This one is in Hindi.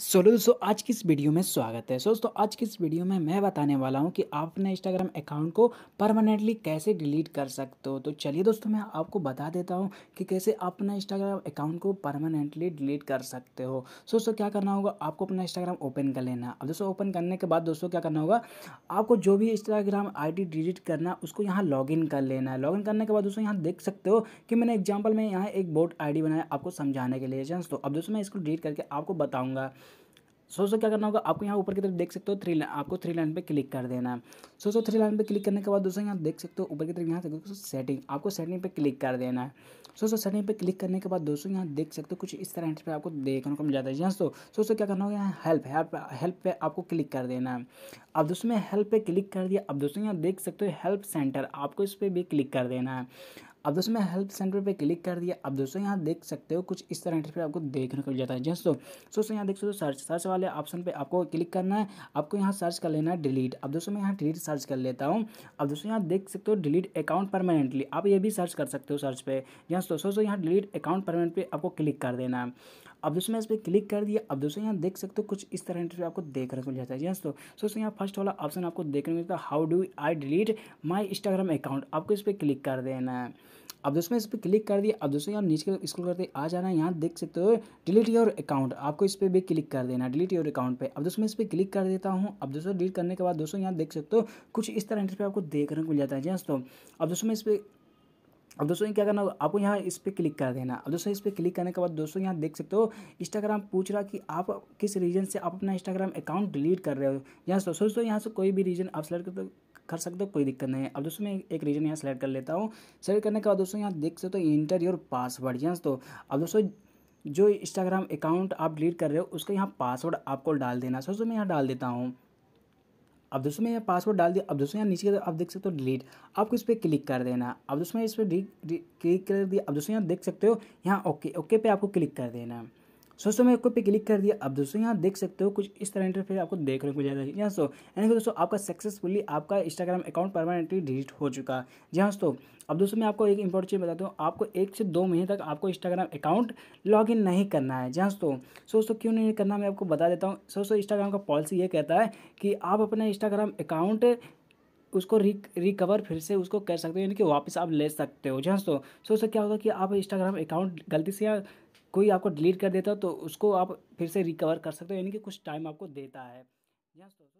सो दोस्तों आज की इस वीडियो में स्वागत है सो दोस्तों आज की इस वीडियो में मैं बताने वाला हूँ कि आप अपने इंस्टाग्राम अकाउंट को परमानेंटली कैसे डिलीट कर सकते हो तो चलिए दोस्तों मैं आपको बता देता हूँ कि कैसे आप अपना इंस्टाग्राम अकाउंट को परमानेंटली डिलीट कर सकते हो सो दोस्तों क्या करना होगा आपको अपना इंस्टाग्राम ओपन कर लेना अब दोस्तों ओपन करने के बाद दोस्तों क्या करना होगा आपको जो भी इंस्टाग्राम आई डिलीट करना उसको यहाँ लॉग कर लेना है लॉग करने के बाद दोस्तों यहाँ देख सकते हो कि मैंने एग्जाम्पल में यहाँ एक बोट आई बनाया आपको समझाने के लिए तो अब दोस्तों मैं इसको डिलीट करके आपको बताऊँगा सो सो क्या करना होगा आपको यहाँ ऊपर की तरफ देख सकते हो थ्री लाइन आपको थ्री लाइन पे क्लिक कर देना है सो सो थ्री लाइन पे क्लिक करने के बाद दोस्तों यहाँ देख सकते हो ऊपर की तरफ यहाँ सकते सेटिंग आपको सेटिंग पे क्लिक कर देना है सो सो सेटिंग पे क्लिक करने के बाद दोस्तों यहाँ देख सकते हो कुछ इस तरह पर आपको देखने को मिल जाता है यहाँ सो सो सो क्या करना होगा यहाँ हेल्प हेल्प हेल्प पे आपको क्लिक कर देना है अब दोस्तों हेल्प पे क्लिक कर दिया अब दोस्तों यहाँ देख सकते हो हेल्प सेंटर आपको इस पर भी क्लिक कर देना है अब दोस्तों मैं हेल्प सेंटर पे क्लिक कर दिया अब दोस्तों यहाँ देख सकते हो कुछ इस तरह पर आपको देखने को मिल जाता है जैसे दोस्तों दोस्तों यहाँ देख सकते हो सर्च सर्च वाले ऑप्शन पे आपको क्लिक करना है आपको यहाँ सर्च कर लेना है डिलीट अब दोस्तों मैं यहाँ डिलीट सर्च कर लेता हूँ अब दोस्तों यहाँ देख सकते हो डिलीट अकाउंट परमानेंटली आप ये भी सर्च कर सकते हो सर्च पे जहाँ दोस्तों यहाँ डिलीट अकाउंट परमानेंटली आपको क्लिक कर देना है अब दोस्तों मैं इस पर क्लिक कर दिया अब दोस्तों यहाँ देख सकते हो कुछ इस तरह इंटरव्यू आपको देखने को मिल जाता है जी दोस्तों दोस्तों यहाँ फर्स्ट वाला ऑप्शन आपको देखने को मिलता है how do I delete my Instagram account आपको इस पर क्लिक कर देना है अब दोस्तों इस पर क्लिक कर दिया अब दोस्तों यहाँ नीचे स्क्रॉल करते आ जाना है यहाँ देख सकते हो डिलीट योर अकाउंट आपको इस पर भी क्लिक कर देना डिलीट योर अकाउंट पे अब दोस्तों मैं इस पर क्लिक कर देता हूँ अब दोस्तों डिलीट करने के बाद दोस्तों यहाँ देख सकते हो कुछ इस तरह इंटरव्यू आपको देखने को मिल जाता है जी दोस्तों अब दोस्तों मैं इस पर अब दोस्तों क्या करना आपको यहाँ इस पर क्लिक कर देना अब दोस्तों इस पर क्लिक करने के बाद दोस्तों यहाँ देख सकते हो इंस्टाग्राम पूछ रहा कि आप किस रीजन से आप अपना इंस्टाग्राम अकाउंट डिलीट कर रहे हो यहाँ सोचो दोस्तों यहाँ से कोई भी रीजन आप सेलेक्ट कर कर सकते हो कोई दिक्कत नहीं है अब दोस्तों मैं एक रीजन यहाँ सेलेक्ट कर लेता हूँ सेलेक्ट करने के बाद दोस्तों यहाँ देख सकते हो इंटर योर पासवर्ड यहाँ तो अब दोस्तों जो इंस्टाग्राम अकाउंट आप डिलीट कर रहे हो उसका यहाँ पासवर्ड आपको डाल देना सोचो मैं यहाँ डाल देता हूँ अब दोस्तों मैं यहाँ पासवर्ड डाल दिया अब दोस्तों यहाँ नीचे आप देख सकते हो डिलीट आपको इस पर क्लिक कर देना अब दोस्तों इस पर क्लिक कर दिया अब दोस्तों यहाँ देख सकते हो यहाँ ओके ओके पे आपको क्लिक कर देना दोस्तों मैं कोई पे क्लिक कर दिया अब दोस्तों यहाँ देख सकते हो कुछ इस तरह इंटरफेस आपको देखने को मिल जाता है यहाँ सो यानी कि दोस्तों आपका सक्सेसफुली आपका इंस्टाग्राम अकाउंट परमानेंटली डिलीट हो चुका है जी हाँ दोस्तों अब दोस्तों मैं आपको एक इंपॉर्टेंट चीज़ बताता हूँ आपको एक से दो महीने तक आपको इंस्टाग्राम अकाउंट लॉग इन नहीं करना है जी हाँ दोस्तों सो दोस्तों क्यों नहीं करना मैं आपको बता देता हूँ सो सो इंस्टाग्राम का पॉलिसी ये कहता है कि आप अपना इंस्टाग्राम अकाउंट उसको री रिकवर फिर से उसको कर सकते हो यानी कि वापस आप ले सकते हो जी हाँ दोस्तों सो सो क्या होगा कि आप इंस्टाग्राम अकाउंट गलती से या कोई आपको डिलीट कर देता है तो उसको आप फिर से रिकवर कर सकते हो यानी कि कुछ टाइम आपको देता है